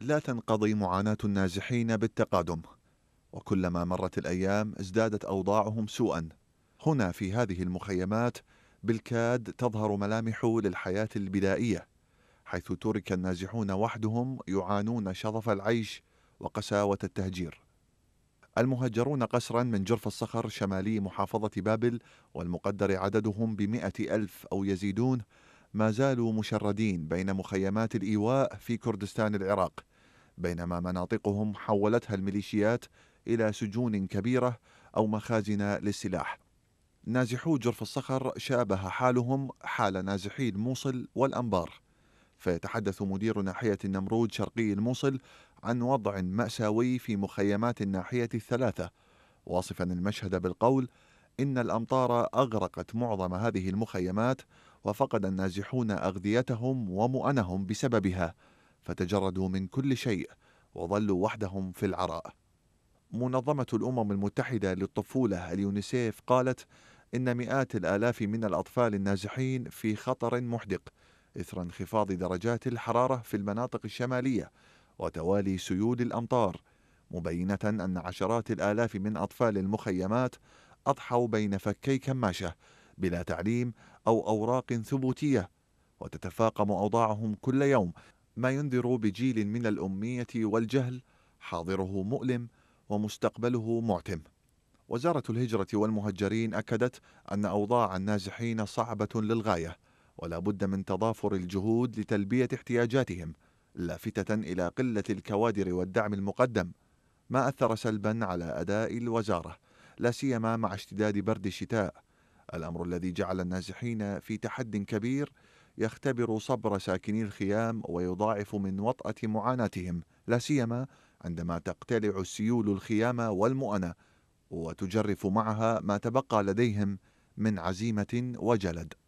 لا تنقضي معاناة النازحين بالتقادم وكلما مرت الأيام ازدادت أوضاعهم سوءا هنا في هذه المخيمات بالكاد تظهر ملامح للحياة البدائية حيث ترك النازحون وحدهم يعانون شظف العيش وقساوة التهجير المهجرون قسرا من جرف الصخر شمالي محافظة بابل والمقدر عددهم بمئة ألف أو يزيدون ما زالوا مشردين بين مخيمات الايواء في كردستان العراق بينما مناطقهم حولتها الميليشيات الى سجون كبيره او مخازن للسلاح نازحو جرف الصخر شابه حالهم حال نازحي الموصل والانبار فيتحدث مدير ناحيه النمرود شرقي الموصل عن وضع ماساوي في مخيمات الناحيه الثلاثه واصفا المشهد بالقول ان الامطار اغرقت معظم هذه المخيمات وفقد النازحون أغذيتهم ومؤنهم بسببها فتجردوا من كل شيء وظلوا وحدهم في العراء منظمة الأمم المتحدة للطفولة اليونيسيف قالت إن مئات الآلاف من الأطفال النازحين في خطر محدق إثر انخفاض درجات الحرارة في المناطق الشمالية وتوالي سيول الأمطار مبينة أن عشرات الآلاف من أطفال المخيمات أضحوا بين فكي كماشة بلا تعليم أو أوراق ثبوتية وتتفاقم أوضاعهم كل يوم ما ينذر بجيل من الأمية والجهل حاضره مؤلم ومستقبله معتم وزارة الهجرة والمهجرين أكدت أن أوضاع النازحين صعبة للغاية ولا بد من تضافر الجهود لتلبية احتياجاتهم لافتة إلى قلة الكوادر والدعم المقدم ما أثر سلبا على أداء الوزارة لا سيما مع اشتداد برد الشتاء الأمر الذي جعل النازحين في تحد كبير يختبر صبر ساكني الخيام ويضاعف من وطأة معاناتهم لا سيما عندما تقتلع السيول الخيام والمؤنة وتجرف معها ما تبقى لديهم من عزيمة وجلد